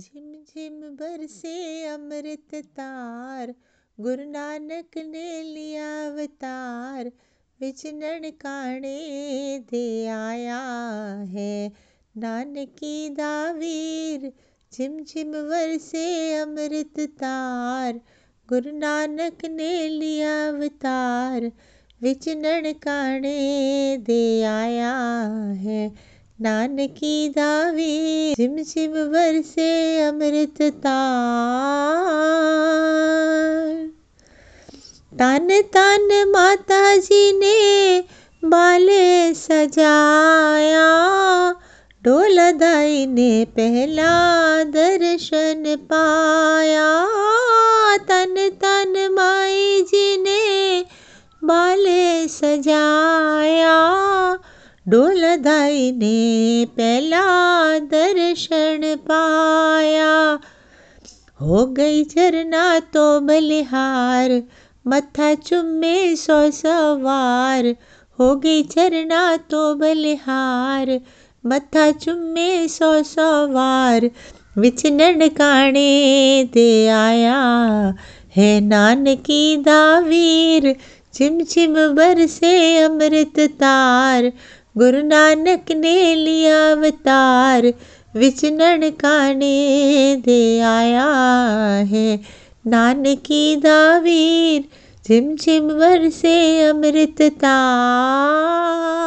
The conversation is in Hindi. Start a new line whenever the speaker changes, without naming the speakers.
झिम झिम बरसे अमृत तार गुरु नानक ने लिया अवतार बिछड़न काणे दे आया है नानकी दावीर झिम झिम बरसे अमृत तार गुरु नानक ने लिया अवतार विचनण काणे दे आया है नानकी दावे सिम झिम बरसे अमृत तार तन तन माता जी ने बाल सजाया दाई ने पहला दर्शन पाया तन तन माई जी ने बाल सजाया डोलदाई ने पहला दर्शन पाया हो गई झरना तो बलिहार मथा चुम्मे सौ सवार हो गई झरना तो बलिहार मथा चुम्मे सौ सवार विच ननकाने दे आया है नानकी दावीर छिम छिम बरसे अमृत तार गुरु नानक ने लिया अवतार विच काने दे आया है नानकी दावीर झिम झिम वर से अमृत तार